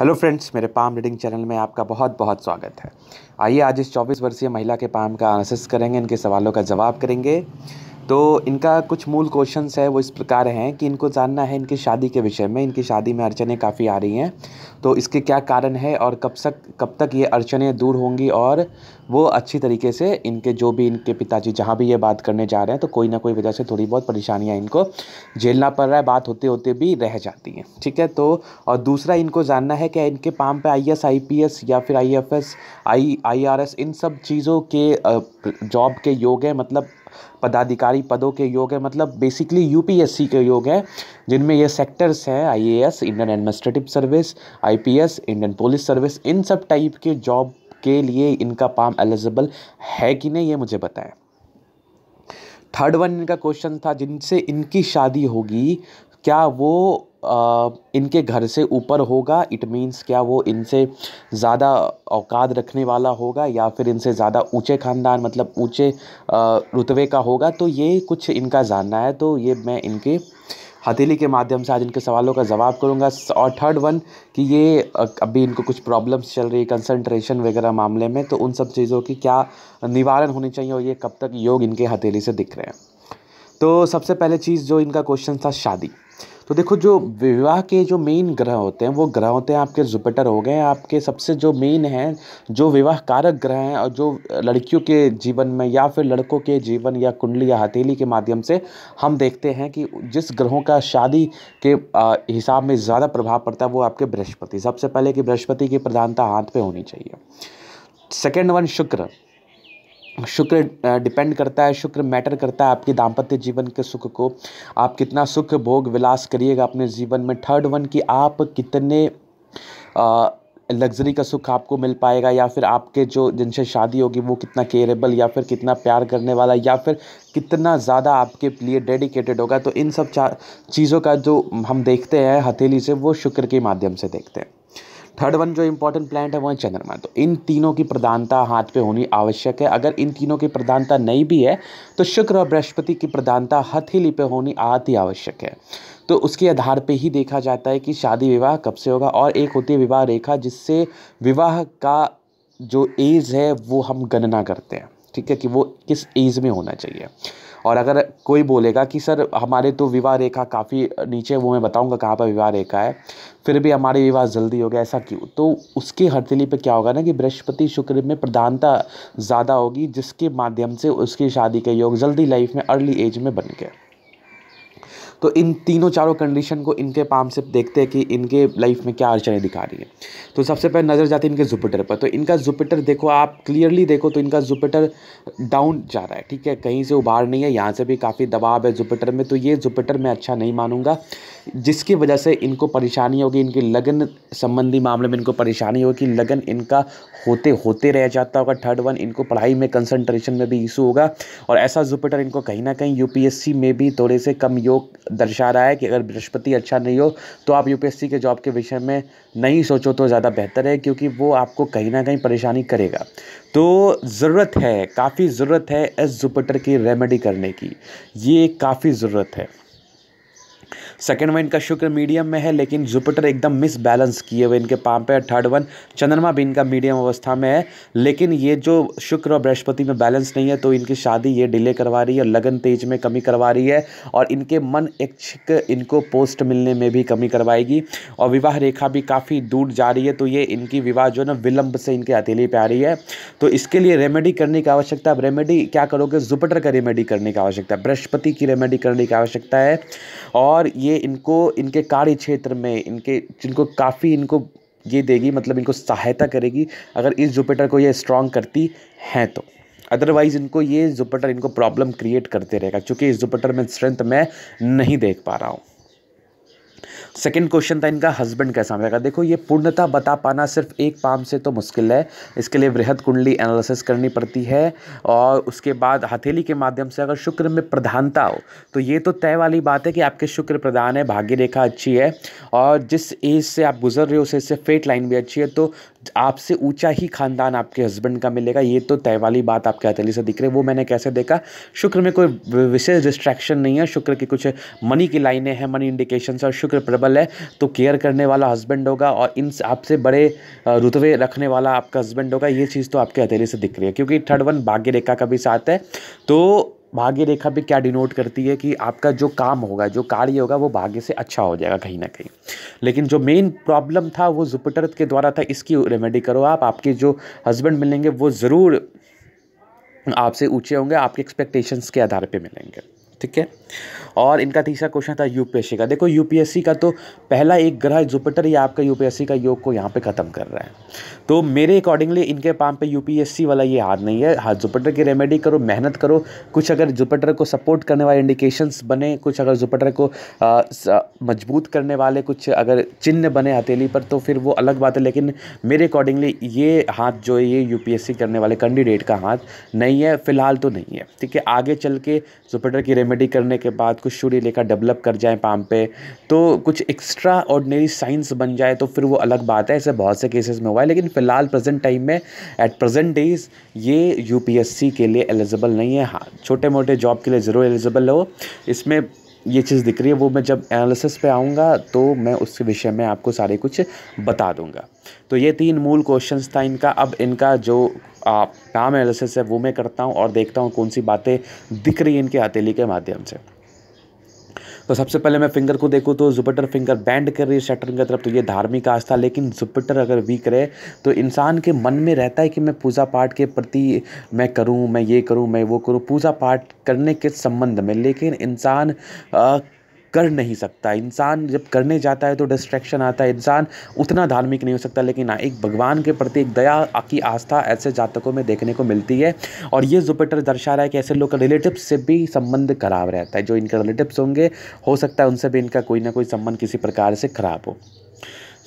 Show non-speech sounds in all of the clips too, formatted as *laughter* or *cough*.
hello friends मेरे palm reading channel में आपका बहुत बहुत स्वागत है आइए आज इस 24 वर्षीय महिला के पाम का एनालिसिस करेंगे इनके सवालों का जवाब करेंगे तो इनका कुछ मूल क्वेश्चंस है वो इस प्रकार हैं कि इनको जानना है इनकी शादी के विषय में इनकी शादी में अड़चने काफ़ी आ रही हैं तो इसके क्या कारण है और कब तक कब तक ये अड़चने दूर होंगी और वो अच्छी तरीके से इनके जो भी इनके पिताजी जहाँ भी ये बात करने जा रहे हैं तो कोई ना कोई वजह से थोड़ी बहुत परेशानियाँ इनको झेलना पड़ रहा है बात होते होते भी रह जाती हैं ठीक है तो और दूसरा इनको जानना है कि इनके पाम पे I S I P S या फिर I F S I I R S इन सब चीज़ों के जॉब के योग हैं मतलब पदाधिकारी पदों के योग है मतलब बेसिकली यूपीएससी के योग है जिनमें ये सेक्टर्स हैं IAS Indian administrative service IPS Indian police service इन सब टाइप के जॉब के लिए इनका पाम एलिजिबल है कि नहीं ये मुझे बताएं थर्ड वन इनका क्वेश्चन था जिनसे इनकी शादी होगी क्या वो इनके घर से ऊपर होगा इट मीन्स क्या वो इनसे ज़्यादा औकात रखने वाला होगा या फिर इनसे ज़्यादा ऊँचे ख़ानदान मतलब ऊँचे रुतबे का होगा तो ये कुछ इनका जानना है तो ये मैं इनके हथेली के माध्यम से आज इनके सवालों का जवाब करूंगा और थर्ड वन कि ये अभी इनको कुछ प्रॉब्लम्स चल रही है कंसनट्रेशन वगैरह मामले में तो उन सब चीज़ों की क्या निवारण होनी चाहिए और ये कब तक योग इनके हथेली से दिख रहे हैं तो सबसे पहले चीज़ जो इनका क्वेश्चन था शादी तो देखो जो विवाह के जो मेन ग्रह होते हैं वो ग्रह होते हैं आपके जुपिटर हो गए आपके सबसे जो मेन हैं जो विवाह कारक ग्रह हैं और जो लड़कियों के जीवन में या फिर लड़कों के जीवन या कुंडली या हथेली के माध्यम से हम देखते हैं कि जिस ग्रहों का शादी के हिसाब में ज़्यादा प्रभाव पड़ता है वो आपके बृहस्पति सबसे पहले कि बृहस्पति की प्रधानता हाथ पे होनी चाहिए सेकेंड वन शुक्र शुक्र डिपेंड करता है शुक्र मैटर करता है आपके दाम्पत्य जीवन के सुख को आप कितना सुख भोग विलास करिएगा अपने जीवन में थर्ड वन कि आप कितने आ, लग्जरी का सुख आपको मिल पाएगा या फिर आपके जो जिनसे शादी होगी वो कितना केयरेबल या फिर कितना प्यार करने वाला या फिर कितना ज़्यादा आपके लिए डेडिकेटेड होगा तो इन सब चीज़ों का जो हम देखते हैं हथेली से वो शुक्र के माध्यम से देखते हैं थर्ड वन जो इंपॉर्टेंट प्लांट है वो है चंद्रमा तो इन तीनों की प्रधानता हाथ पे होनी आवश्यक है अगर इन तीनों की प्रधानता नहीं भी है तो शुक्र और बृहस्पति की प्रधानता हथेली पे होनी अति आवश्यक है तो उसके आधार पे ही देखा जाता है कि शादी विवाह कब से होगा और एक होती है विवाह रेखा जिससे विवाह का जो एज है वो हम गणना करते हैं ठीक है कि वो किस एज में होना चाहिए और अगर कोई बोलेगा कि सर हमारे तो विवाह रेखा काफ़ी नीचे वो मैं बताऊँगा कहाँ पर विवाह रेखा है फिर भी हमारे विवाह जल्दी हो गया ऐसा क्यों तो उसकी हरतली पे क्या होगा ना कि बृहस्पति शुक्र में प्रधानता ज़्यादा होगी जिसके माध्यम से उसकी शादी के योग जल्दी लाइफ में अर्ली एज में बन गया तो इन तीनों चारों कंडीशन को इनके पाम से देखते हैं कि इनके लाइफ में क्या अड़चने दिखा रही है तो सबसे पहले नज़र जाती है इनके जुपिटर पर तो इनका जुपिटर देखो आप क्लियरली देखो तो इनका जुपिटर डाउन जा रहा है ठीक है कहीं से उभार नहीं है यहाँ से भी काफ़ी दबाव है जुपिटर में तो ये जुपिटर मैं अच्छा नहीं मानूंगा जिसकी वजह से इनको परेशानी होगी इनकी लगन संबंधी मामले में इनको परेशानी होगी लगन इनका होते होते रह जाता होगा थर्ड वन इनको पढ़ाई में कंसंट्रेशन में भी इशू होगा और ऐसा जुपिटर इनको कहीं ना कहीं यूपीएससी में भी थोड़े से कम योग दर्शा रहा है कि अगर बृहस्पति अच्छा नहीं हो तो आप यू के जॉब के विषय में नहीं सोचो तो ज़्यादा बेहतर है क्योंकि वो आपको कहीं ना कहीं परेशानी करेगा तो ज़रूरत है काफ़ी ज़रूरत है इस जुपिटर की रेमेडी करने की ये काफ़ी ज़रूरत है सेकेंड वन इनका शुक्र मीडियम में है लेकिन जुपिटर एकदम मिसबैलेंस किए हुए इनके पाम पे थर्ड वन चंद्रमा भी इनका मीडियम अवस्था में है लेकिन ये जो शुक्र और बृहस्पति में बैलेंस नहीं है तो इनकी शादी ये डिले करवा रही है लगन तेज में कमी करवा रही है और इनके मन इच्छिक इनको पोस्ट मिलने में भी कमी करवाएगी और विवाह रेखा भी काफ़ी दूर जा रही है तो ये इनकी विवाह जो है ना विलंब से इनके हथेली पर आ रही है तो इसके लिए रेमेडी करने की आवश्यकता है रेमेडी क्या करोगे जुपिटर का रेमेडी करने की आवश्यकता है बृहस्पति की रेमेडी करने की आवश्यकता है और ये इनको इनके कार्य क्षेत्र में इनके जिनको काफ़ी इनको ये देगी मतलब इनको सहायता करेगी अगर इस जुपिटर को ये स्ट्रॉन्ग करती हैं तो अदरवाइज़ इनको ये जुपिटर इनको प्रॉब्लम क्रिएट करते रहेगा क्योंकि इस जुपिटर में स्ट्रेंथ मैं नहीं देख पा रहा हूँ सेकंड क्वेश्चन था इनका हस्बैंड कैसा मिलेगा देखो ये पूर्णता बता पाना सिर्फ एक पाम से तो मुश्किल है इसके लिए वृहद कुंडली एनालिसिस करनी पड़ती है और उसके बाद हथेली के माध्यम से अगर शुक्र में प्रधानता हो तो ये तो तय वाली बात है कि आपके शुक्र प्रधान है भाग्य रेखा अच्छी है और जिस एज से आप गुजर रहे हो उस एज से फेट लाइन भी अच्छी है तो आपसे ऊंचा ही खानदान आपके हस्बैंड का मिलेगा ये तो तय वाली बात आपके हथेली से दिख रही है वो मैंने कैसे देखा शुक्र में कोई विशेष डिस्ट्रैक्शन नहीं है शुक्र की कुछ मनी की लाइनें हैं मनी इंडिकेशंस और शुक्र प्रबल कपल है तो केयर करने वाला हस्बैंड होगा और इन आपसे बड़े रुतवे रखने वाला आपका हस्बैंड होगा ये चीज़ तो आपके हथेली से दिख रही है क्योंकि थर्ड वन भाग्य रेखा का भी साथ है तो भाग्य रेखा भी क्या डिनोट करती है कि आपका जो काम होगा जो कार्य होगा वो भाग्य से अच्छा हो जाएगा कहीं ना कहीं लेकिन जो मेन प्रॉब्लम था वो जुपिटर के द्वारा था इसकी रेमेडी करो आप आपके जो हस्बैंड मिलेंगे वो ज़रूर आपसे ऊँचे होंगे आपके एक्सपेक्टेशंस के आधार पर मिलेंगे ठीक है और इनका तीसरा क्वेश्चन था यूपीएससी का देखो यूपीएससी का तो पहला एक ग्रह जुपिटर या आपका यूपीएससी का योग को यहाँ पे ख़त्म कर रहा है तो मेरे अकॉर्डिंगली इनके पाम पे यूपीएससी वाला ये हाथ नहीं है हाथ जुपिटर की रेमेडी करो मेहनत करो कुछ अगर जुपिटर को सपोर्ट करने वाले इंडिकेशंस बने कुछ अगर जुपिटर को मजबूत करने वाले कुछ अगर चिन्ह बने हथेली पर तो फिर वो अलग बात है लेकिन मेरे अकॉर्डिंगली ये हाथ जो है ये यू करने वाले कैंडिडेट का हाथ नहीं है फ़िलहाल तो नहीं है ठीक है आगे चल के जुपिटर की रेमेडी रेमेडी करने के बाद कुछ सूर्य लेकर डेवलप कर जाएँ पाम पे तो कुछ एक्स्ट्रा ऑर्डनरी साइंस बन जाए तो फिर वो अलग बात है ऐसे बहुत से केसेस में हुआ है लेकिन फ़िलहाल प्रेजेंट टाइम में एट प्रेजेंट डेज ये यूपीएससी के लिए एलिजिबल नहीं है हाँ छोटे मोटे जॉब के लिए ज़रूर एलिजिबल हो इसमें ये चीज़ दिख रही है वो मैं जब एनालिसिस पे आऊँगा तो मैं उस विषय में आपको सारे कुछ बता दूँगा तो ये तीन मूल क्वेश्चंस था इनका अब इनका जो टाम एनालिसिस है वो मैं करता हूँ और देखता हूँ कौन सी बातें दिख रही हैं इनके हथेली के माध्यम से तो सबसे पहले मैं फिंगर को देखूँ तो जुपिटर फिंगर बैंड कर रही है सैटर्न की तरफ तो ये धार्मिक आस्था लेकिन जुपिटर अगर वीक रहे तो इंसान के मन में रहता है कि मैं पूजा पाठ के प्रति मैं करूँ मैं ये करूँ मैं वो करूँ पूजा पाठ करने के संबंध में लेकिन इंसान कर नहीं सकता इंसान जब करने जाता है तो डिस्ट्रैक्शन आता है इंसान उतना धार्मिक नहीं हो सकता लेकिन हाँ, एक भगवान के प्रति एक दया की आस्था ऐसे जातकों में देखने को मिलती है और ये जुपिटर दर्शा रहा है कि ऐसे लोग का रिलेटिव्स से भी संबंध खराब रहता है जो इनके रिलेटिव्स होंगे हो सकता है उनसे भी इनका कोई ना कोई संबंध किसी प्रकार से खराब हो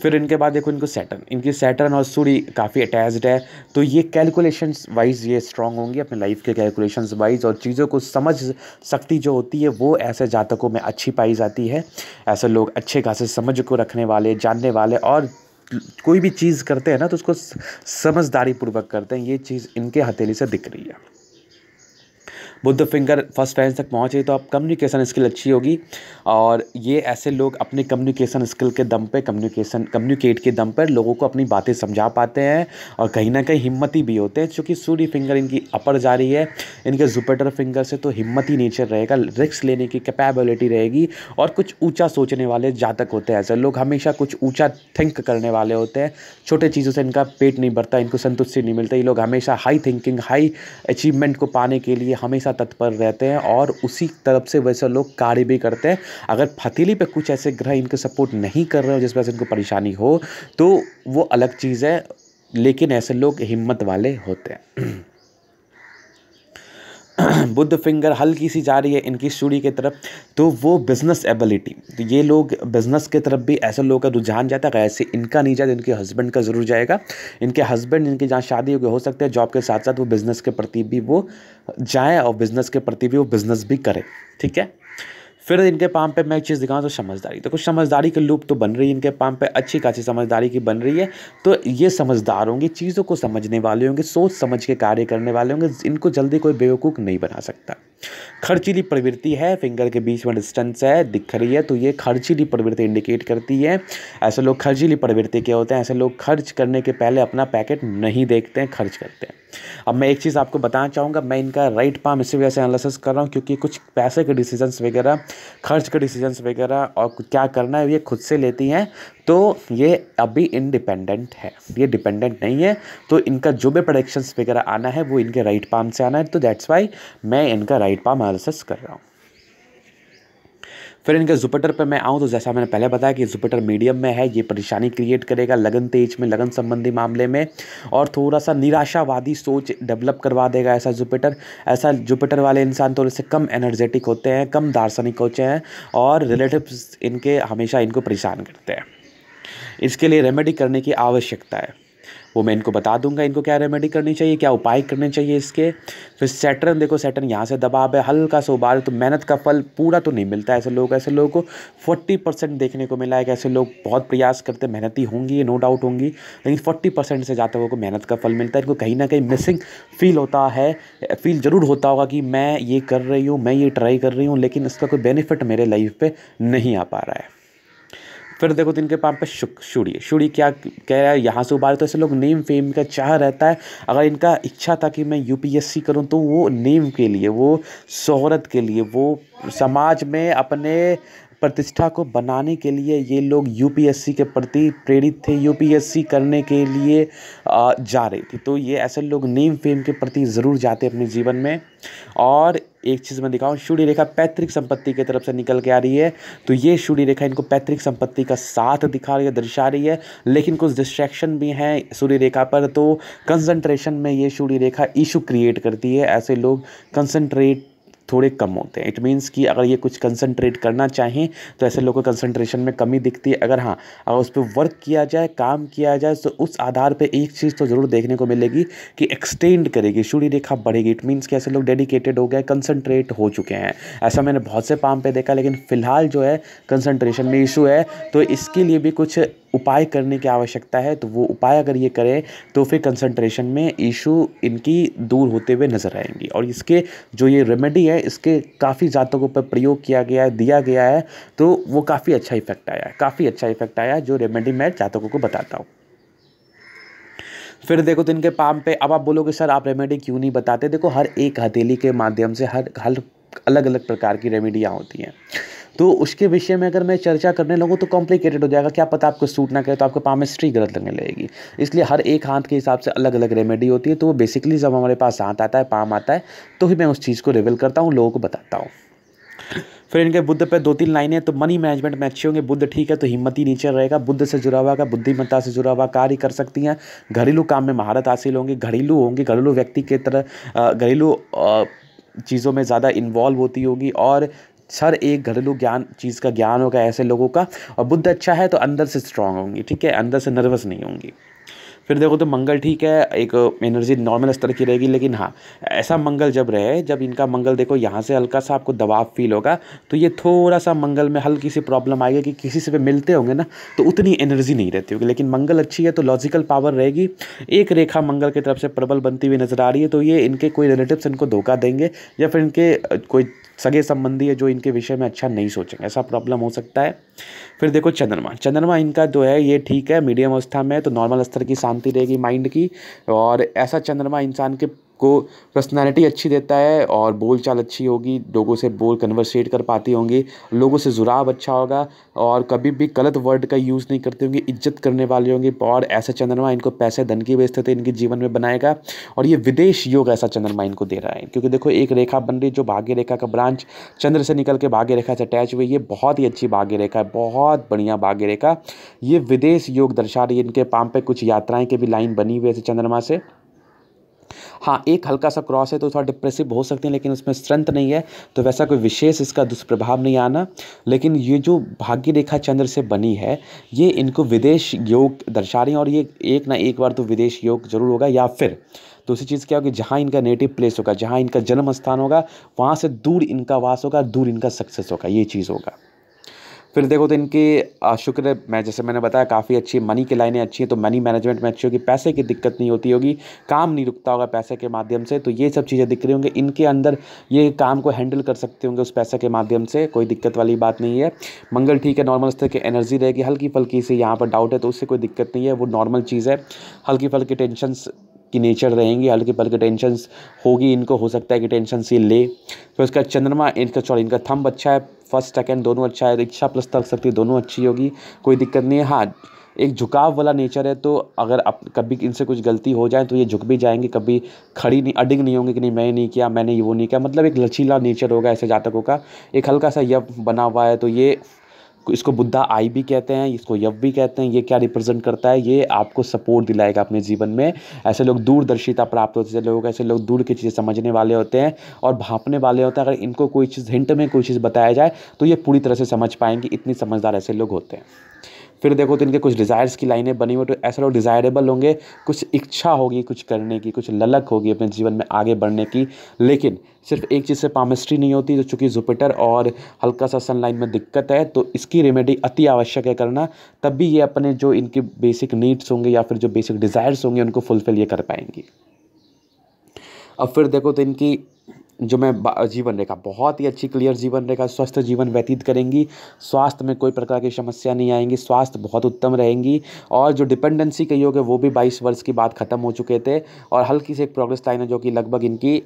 फिर इनके बाद देखो इनको सैटर्न इनकी सैटर्न और सूर्य काफ़ी अटैच्ड है तो ये कैलकुलेशन वाइज ये स्ट्रांग होंगी अपने लाइफ के कैलकुलेशन वाइज और चीज़ों को समझ शक्ति जो होती है वो ऐसे जातकों में अच्छी पाई जाती है ऐसे लोग अच्छे खासे समझ को रखने वाले जानने वाले और कोई भी चीज़ करते हैं ना तो उसको समझदारी पूर्वक करते हैं ये चीज़ इनके हथेली से दिख रही है बुद्ध फिंगर फर्स्ट फैंस तक पहुँचे तो आप कम्युनिकेशन स्किल अच्छी होगी और ये ऐसे लोग अपने कम्युनिकेशन स्किल के दम पे कम्युनिकेशन कम्युनिकेट के दम पर लोगों को अपनी बातें समझा पाते हैं और कहीं ना कहीं हिम्मती भी होते हैं चूँकि सूर्य फिंगर इनकी अपर जा रही है इनके जुपेटर फिंगर से तो हिम्मती नेचर रहेगा रिक्स लेने की कैपेबिलिटी रहेगी और कुछ ऊँचा सोचने वाले जातक होते हैं ऐसे लोग हमेशा कुछ ऊँचा थिंक करने वाले होते हैं छोटे चीज़ों से इनका पेट नहीं भरता इनको संतुष्टि नहीं मिलता ये लोग हमेशा हाई थिंकिंग हाई अचीवमेंट को पाने के लिए हमेशा हमेशा तत्पर रहते हैं और उसी तरफ से वैसे लोग कार्य भी करते हैं अगर फतीली पे कुछ ऐसे ग्रह इनको सपोर्ट नहीं कर रहे हो जिस वजह से इनको परेशानी हो तो वो अलग चीज़ है लेकिन ऐसे लोग हिम्मत वाले होते हैं *clears throat* बुद्ध फिंगर हल्की सी जा रही है इनकी चूड़ी की तरफ तो वो बिज़नेस एबिलिटी तो ये लोग बिज़नेस की तरफ भी ऐसे लोगों का रुझान जाता है ऐसे इनका नहीं जाता तो इनके हस्बैंड का ज़रूर जाएगा इनके हस्बैंड इनकी जहाँ शादी होगी हो सकता है जॉब के साथ साथ वो बिज़नेस के प्रति भी वो जाए और बिज़नेस के प्रति भी वो बिज़नेस भी करें ठीक है फिर इनके पाम पे मैं एक चीज़ दिखाऊँ तो समझदारी तो कुछ समझदारी के लूप तो बन रही है इनके पाम पे अच्छी खासी समझदारी की बन रही है तो ये समझदार होंगे चीज़ों को समझने वाले होंगे सोच समझ के कार्य करने वाले होंगे इनको जल्दी कोई बेवकूफ़ नहीं बना सकता खर्चीली प्रवृत्ति है फिंगर के बीच में डिस्टेंस है दिख रही है तो ये खर्चीली प्रवृत्ति इंडिकेट करती है ऐसे लोग खर्चीली प्रवृत्ति के होते हैं ऐसे लोग खर्च करने के पहले अपना पैकेट नहीं देखते हैं खर्च करते हैं अब मैं एक चीज़ आपको बताना चाहूँगा मैं इनका राइट पाम इसी वजह से एनालिसिस कर रहा हूँ क्योंकि कुछ पैसे के डिसीजंस वगैरह खर्च के डिसीजंस वगैरह और क्या करना है ये खुद से लेती हैं तो ये अभी इनडिपेंडेंट है ये डिपेंडेंट नहीं है तो इनका जो भी प्रोडक्शंस वगैरह आना है वो इनके राइट पाम से आना है तो दैट्स वाई मैं इनका राइट पाम एनालिसिस कर रहा हूँ फिर इनके जुपिटर पर मैं आऊँ तो जैसा मैंने पहले बताया कि जुपिटर मीडियम में है ये परेशानी क्रिएट करेगा लगन तेज में लगन संबंधी मामले में और थोड़ा सा निराशावादी सोच डेवलप करवा देगा ऐसा जुपिटर ऐसा जुपिटर वाले इंसान थोड़े से कम एनर्जेटिक होते हैं कम दार्शनिक होते हैं और रिलेटिव्स इनके हमेशा इनको परेशान करते हैं इसके लिए रेमेडी करने की आवश्यकता है वो मैं इनको बता दूंगा इनको क्या रेमेडी करनी चाहिए क्या उपाय करने चाहिए इसके फिर सेटरन देखो सैटर्न यहाँ से दबाव है हल्का सा उबाल तो मेहनत का फल पूरा तो नहीं मिलता ऐसे लोग ऐसे लोगों को फोर्टी परसेंट देखने को मिला है कि ऐसे लोग बहुत प्रयास करते मेहनती होंगी ये नो डाउट होंगी लेकिन फोर्टी परसेंट से ज़्यादा लोगों को मेहनत का फल मिलता है इनको कहीं ना कहीं मिसिंग फील होता है फील ज़रूर होता होगा कि मैं ये कर रही हूँ मैं ये ट्राई कर रही हूँ लेकिन इसका कोई बेनिफिट मेरे लाइफ पर नहीं आ पा रहा है फिर देखो तीन के पाप पे शुक शुड़ी शुड़ी क्या कह रहा है यहाँ से उबारे तो ऐसे लोग नेम फेम का चाह रहता है अगर इनका इच्छा था कि मैं यूपीएससी करूँ तो वो नेम के लिए वो शहरत के लिए वो समाज में अपने प्रतिष्ठा को बनाने के लिए ये लोग यूपीएससी के प्रति प्रेरित थे यूपीएससी करने के लिए जा रहे थे तो ये ऐसे लोग नेम फेम के प्रति ज़रूर जाते अपने जीवन में और एक चीज़ मैं दिखाऊँ सूर्य रेखा पैतृक संपत्ति की तरफ से निकल के आ रही है तो ये सूर्य रेखा इनको पैतृक संपत्ति का साथ दिखा रही है दर्शा रही है लेकिन कुछ डिस्ट्रैक्शन भी हैं सूर्य रेखा पर तो कंसंट्रेशन में ये सूर्य रेखा इशू क्रिएट करती है ऐसे लोग कंसंट्रेट थोड़े कम होते हैं इट मीन्स कि अगर ये कुछ कंसनट्रेट करना चाहें तो ऐसे लोगों को कंसनट्रेशन में कमी दिखती है अगर हाँ अगर उस पर वर्क किया जाए काम किया जाए तो उस आधार पर एक चीज़ तो ज़रूर देखने को मिलेगी कि एक्सटेंड करेगी सूर्य रेखा बढ़ेगी इट मीन्स कि ऐसे लोग डेडिकेटेड हो गए कंसनट्रेट हो चुके हैं ऐसा मैंने बहुत से पाम पे देखा लेकिन फ़िलहाल जो है कंसनट्रेशन में इशू है तो इसके लिए भी कुछ उपाय करने की आवश्यकता है तो वो उपाय अगर ये करें तो फिर कंसंट्रेशन में इशू इनकी दूर होते हुए नज़र आएंगी और इसके जो ये रेमेडी है इसके काफ़ी जातकों पर प्रयोग किया गया है दिया गया है तो वो काफ़ी अच्छा इफेक्ट आया है काफ़ी अच्छा इफेक्ट आया जो रेमेडी मैं जातकों को बताता हूँ फिर देखो तो इनके पाम पे अब आप बोलोगे सर आप रेमेडी क्यों नहीं बताते देखो हर एक हथेली के माध्यम से हर हर अलग अलग प्रकार की रेमेडियाँ होती हैं तो उसके विषय में अगर मैं चर्चा करने लगूँ तो कॉम्प्लिकेटेड हो जाएगा क्या पता आपको सूट ना करे तो आपके पामेस्ट्री गलत लगने लगेगी इसलिए हर एक हाथ के हिसाब से अलग अलग रेमेडी होती है तो वो बेसिकली जब हमारे पास हाथ आता है पाम आता है तो ही मैं उस चीज़ को रिवील करता हूँ लोगों को बताता हूँ फिर इनके बुद्ध पे दो तीन लाइनें तो मनी मैनेजमेंट में अच्छे होंगे बुद्ध ठीक है तो हिम्मत ही नीचे रहेगा बुद्ध से जुड़ा हुआ का बुद्धिमत्ता से जुड़ा हुआ कार्य कर सकती हैं घरेलू काम में महारत हासिल होंगी घरेलू होंगी घरेलू व्यक्ति के तरह घरेलू चीज़ों में ज़्यादा इन्वॉल्व होती होगी और हर एक घरेलू ज्ञान चीज़ का ज्ञान होगा ऐसे लोगों का और बुद्ध अच्छा है तो अंदर से स्ट्रांग होंगी ठीक है अंदर से नर्वस नहीं होंगी फिर देखो तो मंगल ठीक है एक एनर्जी नॉर्मल स्तर की रहेगी लेकिन हाँ ऐसा मंगल जब रहे जब इनका मंगल देखो यहाँ से हल्का सा आपको दबाव फील होगा तो ये थोड़ा सा मंगल में हल्की सी प्रॉब्लम आएगी कि किसी से भी मिलते होंगे ना तो उतनी एनर्जी नहीं रहती होगी लेकिन मंगल अच्छी है तो लॉजिकल पावर रहेगी एक रेखा मंगल की तरफ से प्रबल बनती हुई नज़र आ रही है तो ये इनके कोई रिलेटिव्स इनको धोखा देंगे या फिर इनके कोई सगे संबंधी है जो इनके विषय में अच्छा नहीं सोचेंगे ऐसा प्रॉब्लम हो सकता है फिर देखो चंद्रमा चंद्रमा इनका जो है ये ठीक है मीडियम अवस्था में तो नॉर्मल स्तर की शांति रहेगी माइंड की और ऐसा चंद्रमा इंसान के आपको पर्सनैलिटी अच्छी देता है और बोल चाल अच्छी होगी लोगों से बोल कन्वर्सेट कर पाती होंगी लोगों से जुराव अच्छा होगा और कभी भी गलत वर्ड का यूज़ नहीं करते होंगे इज्जत करने वाले होंगे और ऐसा चंद्रमा इनको पैसे धन की व्यवस्था इनके जीवन में बनाएगा और ये विदेश योग ऐसा चंद्रमा इनको दे रहा है क्योंकि देखो एक रेखा बन रही जो भाग्य रेखा का ब्रांच चंद्र से निकल के भाग्य रेखा से अटैच हुई ये बहुत ही अच्छी भाग्य रेखा है बहुत बढ़िया भाग्य रेखा ये विदेश योग दर्शा रही है इनके पाम पे कुछ यात्राएं के भी लाइन बनी हुई है चंद्रमा से हाँ एक हल्का सा क्रॉस है तो थोड़ा डिप्रेसिव हो सकते हैं लेकिन उसमें स्ट्रेंथ नहीं है तो वैसा कोई विशेष इसका दुष्प्रभाव नहीं आना लेकिन ये जो भाग्य रेखा चंद्र से बनी है ये इनको विदेश योग दर्शा रही हैं और ये एक ना एक बार तो विदेश योग जरूर होगा या फिर दूसरी तो चीज़ क्या होगी जहाँ इनका नेटिव प्लेस होगा जहाँ इनका जन्म स्थान होगा वहाँ से दूर इनका वास होगा दूर इनका सक्सेस होगा ये चीज़ होगा फिर देखो तो इनके शुक्र मैं जैसे मैंने बताया काफ़ी अच्छी मनी की लाइनें अच्छी हैं तो मनी मैनेजमेंट में अच्छी होगी पैसे की दिक्कत नहीं होती होगी काम नहीं रुकता होगा पैसे के माध्यम से तो ये सब चीज़ें दिख रही होंगी इनके अंदर ये काम को हैंडल कर सकते होंगे उस पैसे के माध्यम से कोई दिक्कत वाली बात नहीं है मंगल ठीक है नॉर्मल स्तर की एनर्जी रहेगी हल्की फल्की से यहाँ पर डाउट है तो उससे कोई दिक्कत नहीं है वो नॉर्मल चीज़ है हल्की फल्की टेंशन की नेचर रहेंगी हल्की पल्की टेंशन होगी इनको हो सकता है कि टेंशन सी ले फिर तो उसका चंद्रमा इनका सॉरी इनका थंब अच्छा है फर्स्ट सेकंड दोनों अच्छा है रिक्शा प्लस तर्क शक्ति दोनों अच्छी होगी कोई दिक्कत नहीं है हाँ एक झुकाव वाला नेचर है तो अगर आप कभी इनसे कुछ गलती हो जाए तो ये झुक भी जाएंगे कभी खड़ी नहीं अडिग नहीं होंगे कि नहीं मैंने नहीं किया मैंने ये वो नहीं किया मतलब एक लचीला नेचर होगा ऐसे जातकों का एक हल्का सा यह बना हुआ है तो ये इसको बुद्धा आई भी कहते हैं इसको यव भी कहते हैं ये क्या रिप्रेजेंट करता है ये आपको सपोर्ट दिलाएगा अपने जीवन में ऐसे लोग दूरदर्शिता प्राप्त होते हैं लोग ऐसे लोग दूर की चीज़ें समझने वाले होते हैं और भापने वाले होते हैं अगर इनको कोई चीज़ हिंट में कोई चीज़ बताया जाए तो ये पूरी तरह से समझ पाएंगे इतनी समझदार ऐसे लोग होते हैं फिर देखो तो इनके कुछ डिज़ायर्स की लाइनें बनी हुई तो ऐसे लोग डिज़ायरेबल होंगे कुछ इच्छा होगी कुछ करने की कुछ ललक होगी अपने जीवन में आगे बढ़ने की लेकिन सिर्फ एक चीज़ से पामिस्ट्री नहीं होती तो चूँकि जुपिटर और हल्का सा सनलाइन में दिक्कत है तो इसकी रेमेडी अति आवश्यक है करना तब भी ये अपने जो इनके बेसिक नीड्स होंगे या फिर जो बेसिक डिज़ायर्स होंगे उनको फुलफ़िल ये कर पाएंगी अब फिर देखो तो इनकी जो मैं जीवन रेखा बहुत ही अच्छी क्लियर जीवन रेखा स्वस्थ जीवन व्यतीत करेंगी स्वास्थ्य में कोई प्रकार की समस्या नहीं आएंगी स्वास्थ्य बहुत उत्तम रहेंगी और जो डिपेंडेंसी कही होगी वो भी बाईस वर्ष की बात ख़त्म हो चुके थे और हल्की सी एक प्रोग्रेस लाइन है जो कि लगभग इनकी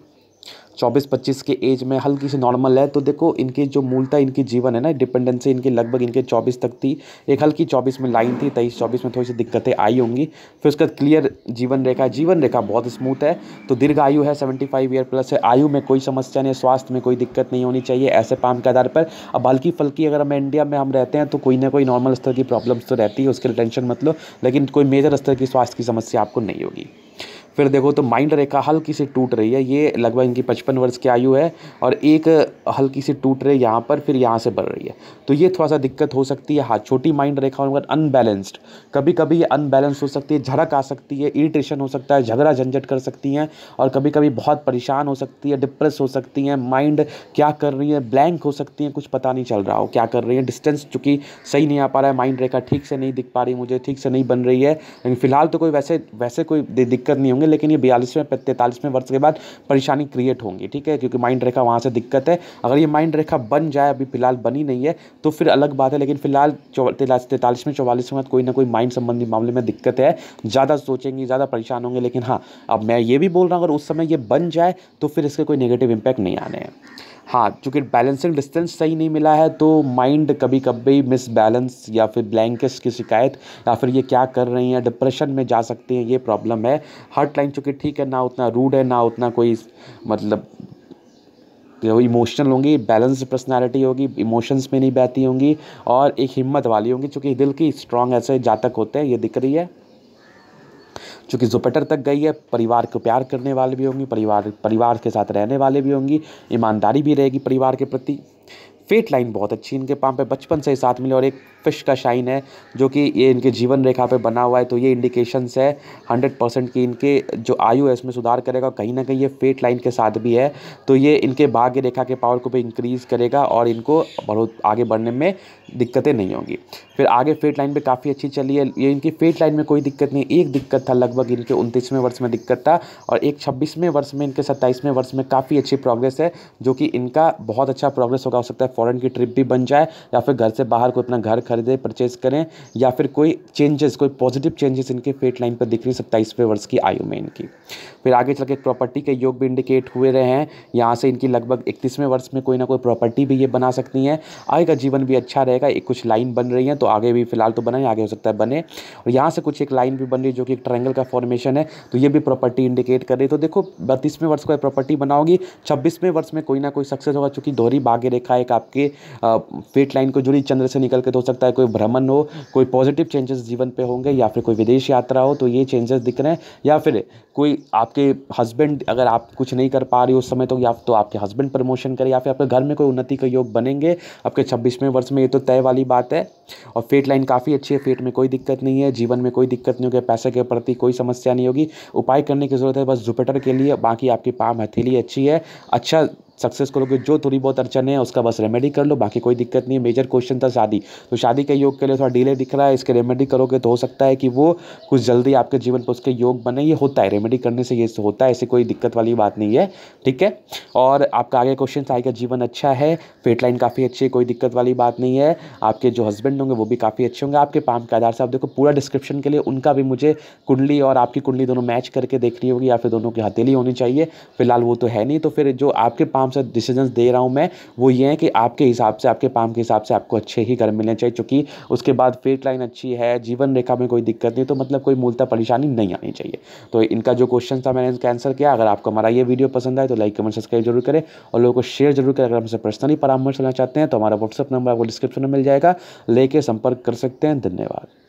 चौबीस पच्चीस के एज में हल्की सी नॉर्मल है तो देखो इनके जो मूलता इनकी जीवन है ना डिपेंडेंसी इनके लगभग इनके चौबीस तक थी एक हल्की चौबीस में लाइन थी तेईस चौबीस में थोड़ी सी दिक्कतें आई होंगी फिर उसका क्लियर जीवन रेखा जीवन रेखा बहुत स्मूथ है तो दीर्घ आयु है सेवेंटी फाइव ईयर प्लस है आयु में कोई समस्या नहीं स्वास्थ्य में कोई दिक्कत नहीं होनी चाहिए ऐसे पाम के आधार पर अब हल्की फल्की अगर हमें इंडिया में हम रहते हैं तो कोई ना कोई नॉर्मल स्तर की प्रॉब्लम्स तो रहती है उसके लिए टेंशन मत लो लेकिन कोई मेजर स्तर की स्वास्थ्य की समस्या आपको नहीं होगी फिर देखो तो माइंड रेखा हल्की सी टूट रही है ये लगभग इनकी पचपन वर्ष की आयु है और एक हल्की सी टूट रही है यहाँ पर फिर यहाँ से बढ़ रही है तो ये थोड़ा सा दिक्कत हो सकती है हाँ छोटी माइंड रेखा होने अनबैलेंस्ड कभी कभी ये अनबैलेंस हो सकती है झड़क आ सकती है इरीटेशन हो सकता है झगड़ा झंझट कर सकती हैं और कभी कभी बहुत परेशान हो सकती है डिप्रेस हो सकती हैं माइंड क्या कर रही है ब्लैंक हो सकती हैं कुछ पता नहीं चल रहा हो क्या कर रही है डिस्टेंस चूँकि सही नहीं आ पा रहा है माइंड रेखा ठीक से नहीं दिख पा रही मुझे ठीक से नहीं बन रही है लेकिन फिलहाल तो कोई वैसे वैसे कोई दिक्कत नहीं होंगे होंगे लेकिन ये बयालीसवें तैंतालीसवें वर्ष के बाद परेशानी क्रिएट होंगी ठीक है क्योंकि माइंड रेखा वहाँ से दिक्कत है अगर ये माइंड रेखा बन जाए अभी फिलहाल बनी नहीं है तो फिर अलग बात है लेकिन फिलहाल तैंतालीसवें चौवालीसवें बाद कोई ना कोई माइंड संबंधी मामले में दिक्कत है ज़्यादा सोचेंगी ज़्यादा परेशान होंगे लेकिन हाँ अब मैं ये भी बोल रहा हूँ अगर उस समय ये बन जाए तो फिर इसके कोई नेगेटिव इम्पैक्ट नहीं आने हैं हाँ चूँकि बैलेंसिंग डिस्टेंस सही नहीं मिला है तो माइंड कभी कभी मिस बैलेंस या फिर ब्लैंकेस की शिकायत या फिर ये क्या कर रही हैं डिप्रेशन में जा सकती हैं ये प्रॉब्लम है हर्ट लाइन चूँकि ठीक है ना उतना रूड है ना उतना कोई मतलब इमोशनल होंगी बैलेंस पर्सनालिटी होगी इमोशंस में नहीं बहती होंगी और एक हिम्मत वाली होंगी चूँकि दिल की स्ट्रांग ऐसे जातक होते हैं ये दिख रही है चूँकि जुपिटर तक गई है परिवार को प्यार करने वाले भी होंगी परिवार परिवार के साथ रहने वाले भी होंगी ईमानदारी भी रहेगी परिवार के प्रति फेट लाइन बहुत अच्छी इनके पाम पे बचपन से ही साथ मिले और एक फिश का शाइन है जो कि ये इनके जीवन रेखा पे बना हुआ है तो ये इंडिकेशंस है हंड्रेड परसेंट की इनके जो आयु है इसमें सुधार करेगा कहीं ना कहीं ये फेट लाइन के साथ भी है तो ये इनके भाग्य रेखा के पावर को भी इंक्रीज़ करेगा और इनको बहुत आगे बढ़ने में दिक्कतें नहीं होंगी फिर आगे फेट लाइन पर काफ़ी अच्छी चली है ये इनकी फेट लाइन में कोई दिक्कत नहीं एक दिक्कत था लगभग इनके उनतीसवें वर्ष में दिक्कत था और एक छब्बीसवें वर्ष में इनके सत्ताईसवें वर्ष में काफ़ी अच्छी प्रोग्रेस है जो कि इनका बहुत अच्छा प्रोग्रेस होगा हो सकता है फ़ॉरन की ट्रिप भी बन जाए या फिर घर से बाहर कोई अपना घर खरीद खरीदें परचेज़ करें या फिर कोई चेंजेस कोई पॉजिटिव चेंजेस इनके फेट लाइन पर दिख रही है सत्ताईसवें वर्ष की आयु में इनकी फिर आगे चल के प्रॉपर्टी के योग भी इंडिकेट हुए रहे हैं यहाँ से इनकी लगभग इकतीसवें वर्ष में कोई ना कोई प्रॉपर्टी भी ये बना सकती हैं आगे का जीवन भी अच्छा रहेगा एक कुछ लाइन बन रही है तो आगे भी फिलहाल तो बना आगे हो सकता है बने और यहाँ से कुछ एक लाइन भी बन रही है जो कि एक ट्रायंगल का फॉर्मेशन है तो ये भी प्रॉपर्टी इंडिकेट कर रही है तो देखो बत्तीसवें वर्ष को प्रॉपर्टी बनाओगी छब्बीसवें वर्ष में कोई ना कोई सक्सेस होगा चूंकि दोहरी भाग्य रेखा एक आपके फेट लाइन को जुड़ी चंद्र से निकल के तो हो सकता है सकता है कोई भ्रमण हो कोई पॉजिटिव चेंजेस जीवन पे होंगे या फिर कोई विदेश यात्रा हो तो ये चेंजेस दिख रहे हैं या फिर कोई आपके हस्बैंड अगर आप कुछ नहीं कर पा रहे हो उस समय तो या तो आपके हस्बैंड प्रमोशन करें या फिर आपके घर में कोई उन्नति का योग बनेंगे आपके छब्बीसवें वर्ष में ये तो तय वाली बात है और फेट लाइन काफ़ी अच्छी है फेट में कोई दिक्कत नहीं है जीवन में कोई दिक्कत नहीं होगी पैसे के प्रति कोई समस्या नहीं होगी उपाय करने की ज़रूरत है बस जुपिटर के लिए बाकी आपकी पाम हथेली अच्छी है अच्छा सक्सेस करोगे जो थोड़ी बहुत अड़चन है उसका बस रेमेडी कर लो बाकी कोई दिक्कत नहीं है मेजर क्वेश्चन था शादी तो शादी के योग के लिए थोड़ा डिले दिख रहा है इसके रेमेडी करोगे तो हो सकता है कि वो कुछ जल्दी आपके जीवन पर उसके योग बने ये होता है रेमेडी करने से ये होता है ऐसी कोई दिक्कत वाली बात नहीं है ठीक है और आपका आगे क्वेश्चन आएगा जीवन अच्छा है फेट लाइन काफ़ी अच्छी है कोई दिक्कत वाली बात नहीं है आपके जो हस्बैंड होंगे वो भी काफ़ी अच्छे होंगे आपके पाम के आधार से आप देखो पूरा डिस्क्रिप्शन के लिए उनका भी मुझे कुंडली और आपकी कुंडली दोनों मैच करके देखनी होगी या फिर दोनों की हथेली होनी चाहिए फिलहाल वो तो है नहीं तो फिर जो आपके पाम आराम से डिसीजन दे रहा हूँ मैं वो ये है कि आपके हिसाब से आपके पाम के हिसाब से आपको अच्छे ही घर मिलने चाहिए चूँकि उसके बाद फेट लाइन अच्छी है जीवन रेखा में कोई दिक्कत नहीं तो मतलब कोई मूलता परेशानी नहीं आनी चाहिए तो इनका जो क्वेश्चन था मैंने इनका आंसर किया अगर आपको हमारा ये वीडियो पसंद आए तो लाइक कमेंट सब्सक्राइब जरूर करें और लोगों को शेयर जरूर करें अगर हमसे पर्सनली परामर्श लेना चाहते हैं तो हमारा व्हाट्सअप नंबर आपको डिस्क्रिप्शन में मिल जाएगा लेके संपर्क कर सकते हैं धन्यवाद